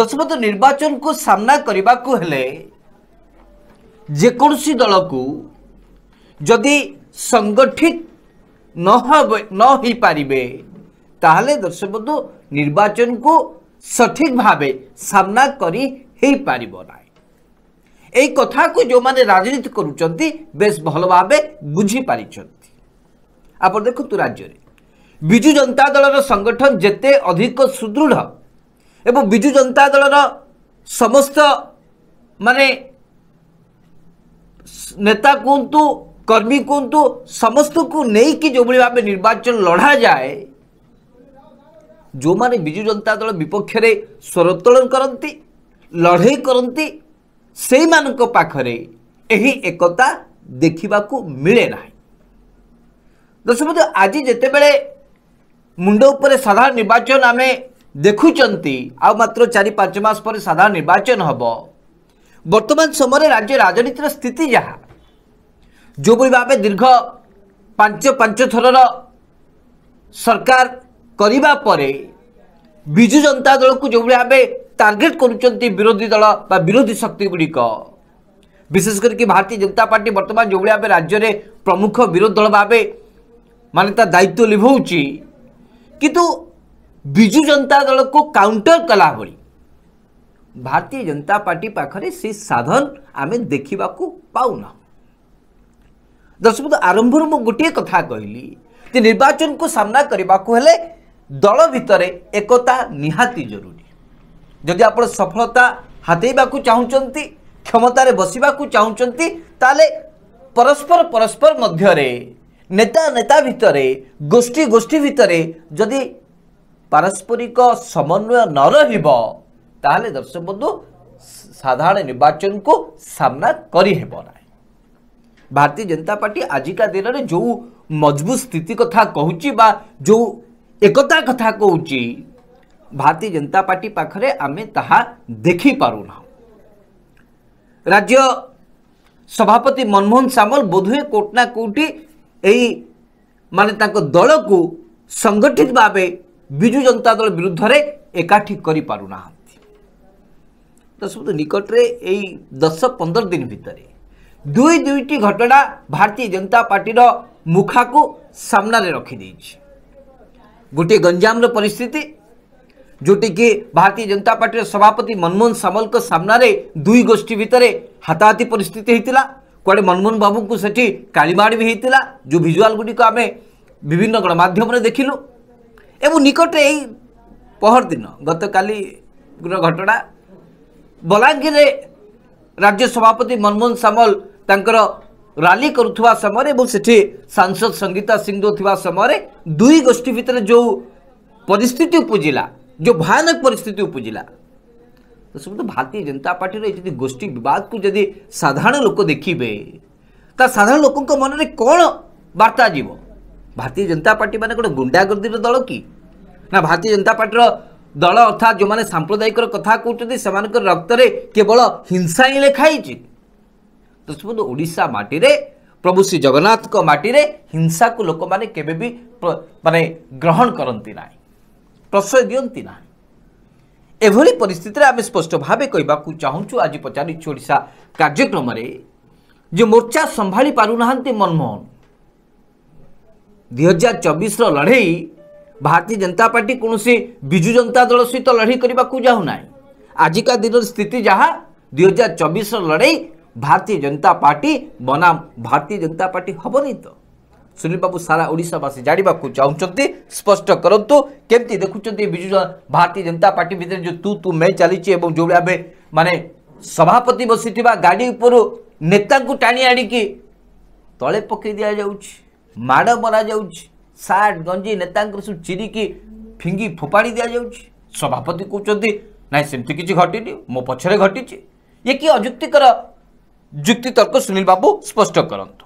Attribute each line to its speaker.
Speaker 1: ଦଶମତ ନିର୍ବାଚନକୁ ସାମ୍ନା କରିବାକୁ ହେଲେ ଯେକୌଣସି ଦଳକୁ ଯଦି ସଂଗଠିତ ନ ହେବ ନ ହୋଇପାରିବେ ତାହେଲେ ଦର୍ଶକବନ୍ଧୁ ନିର୍ବାଚନକୁ ସଠିକ ଭାବେ ସାମ୍ନା କରି ହେଇପାରିବ ନାହିଁ ଏଇ କଥାକୁ ଯେଉଁମାନେ ରାଜନୀତି କରୁଛନ୍ତି ବେଶ ଭଲ ଭାବେ ବୁଝିପାରିଛନ୍ତି ଆପଣ ଦେଖନ୍ତୁ ରାଜ୍ୟରେ ବିଜୁ ଜନତା ଦଳର ସଂଗଠନ ଯେତେ ଅଧିକ ସୁଦୃଢ଼ एवं विजु जनता दल समस्त माने नेता कहतु कर्मी कहतु समस्त को नहीं कि जो भाव निर्वाचन लड़ा जाए जो मैंने विजु जनता दल विपक्ष स्वरोत्तोलन करती लड़े करती से पाखरे यही एकता देखा मिले ना दर्शक आज जिते बड़े मुंड साधारण निर्वाचन आमे देखुं मात्र चार पांच मस पर साधारण निर्वाचन हम बर्तमान समय राज्य राजनीतिर स्थित जहाँ जो भाव दीर्घ पांच पांच थर सरकार करने विजु जनता दल को जो भाव टार्गेट करोधी दल विरोधी शक्ति गुड़िक विशेषकर भारतीय जनता पार्टी बर्तमान जो भाव राज्य में प्रमुख विरोधी दल भाव मान दायित्व लिभौ कितु विजु जनता दल को काउंटर कला भाई भारतीय जनता पार्टी पाखे से साधन आम देखा पाऊना दर्शक आरंभ मु गोटे कथा कहली निर्वाचन को सामना करने को दल भितर एकता निहाती जरूरी जदि आप सफलता हतैवा चाहते क्षमतार बस चाहते परस्पर परस्पर मध्य नेता नेता भितर गोष्ठी गोष्ठी भितर जदि पारस्परिक समन्वय न रहले दर्शक बंधु साधारण निर्वाचन को सामना करहब ना भारतीय जनता पार्टी आजिका दिन में जो मजबूत स्थिति कथा कह जो एकता कथा कह भारतीय जनता पार्टी पाखे आम ताखिपुना राज्य सभापति मनमोहन सामल बोधए कोटना कोटी यही मानता दल को संगठित भावे ବିଜୁ ଜନତା ଦଳ ବିରୁଦ୍ଧରେ ଏକାଠି କରିପାରୁନାହାନ୍ତି ଦଶବନ୍ଧୁ ନିକଟରେ ଏଇ ଦଶ ପନ୍ଦର ଦିନ ଭିତରେ ଦୁଇ ଦୁଇଟି ଘଟଣା ଭାରତୀୟ ଜନତା ପାର୍ଟିର ମୁଖାକୁ ସାମ୍ନାରେ ରଖିଦେଇଛି ଗୋଟିଏ ଗଞ୍ଜାମର ପରିସ୍ଥିତି ଯେଉଁଟିକି ଭାରତୀୟ ଜନତା ପାର୍ଟିର ସଭାପତି ମନମୋହନ ସାମଲଙ୍କ ସାମ୍ନାରେ ଦୁଇ ଗୋଷ୍ଠୀ ଭିତରେ ହାତାହାତି ପରିସ୍ଥିତି ହେଇଥିଲା କୁଆଡ଼େ ମନମୋହନ ବାବୁଙ୍କୁ ସେଠି କାଳିମାଡ଼ ବି ହେଇଥିଲା ଯେଉଁ ଭିଜୁଆଲ୍ ଗୁଡ଼ିକ ଆମେ ବିଭିନ୍ନ ଗଣମାଧ୍ୟମରେ ଦେଖିଲୁ निकट यहीद गत काली घटना बलांगीर राज्य सभापति मनमोहन सामल तर राली करुवा समय से सांसद संगीता सिंह जो थी समय दुई गोष्ठी भितर जो परिस्थिति उपजिला जो भयानक परिस्थिति उपजिला तो सब तो भारतीय जनता पार्टी गोष्ठी बद को जी साधारण लोक देखिए साधारण लोक मन में कौन बार्ता जीव भारतीय जनता पार्टी मैंने गोटे गुंडागर्दी दल की ना भारतीय जनता पार्टी दल अर्थात जो मैंने सांप्रदायिक कथा कहते से रक्त केवल हिंसा ही लेखाई तो ओडा मटी प्रभु श्री जगन्नाथ मटी हिंसा को लोक मैंने के मान ग्रहण करती ना प्रश्रय दिंती ना एभली परिस्थिति आम स्पष्ट भाव कहवा चाहूँ आज पचारा कार्यक्रम जो मोर्चा संभा पार ना मनमोहन दुहजार चबीश लड़े भारतीय जनता पार्टी कौन सी विजु जनता दल सहित लड़े करने को जाऊना आजिका दिन स्थित जहाँ दुई हजार चबीस लड़ई भारतीय जनता पार्टी बनाम भारतीय जनता पार्टी हम नहीं तो सुनील बाबू सारा ओडावासी जानवाक चाहते स्पष्ट करूँ केमती देखुं विजु भारतीय जनता पार्टी भितर जो तु तु मे चली जो आम मानने सभापति बस गाड़ी उपरू नेता टाणी आड़ तले पक दि जाऊ मरा जा ସାର୍ଟ ଗଞ୍ଜି ନେତାଙ୍କର ସବୁ ଚିରିକି ଫିଙ୍ଗି ଫୋପାଡ଼ି ଦିଆଯାଉଛି ସଭାପତି କହୁଛନ୍ତି ନାଇଁ ସେମିତି କିଛି ଘଟିନି ମୋ ପଛରେ ଘଟିଛି ଇଏ କି ଅଯୁକ୍ତିକର ଯୁକ୍ତିତର୍କ ସୁନୀଲ ବାବୁ ସ୍ପଷ୍ଟ କରନ୍ତୁ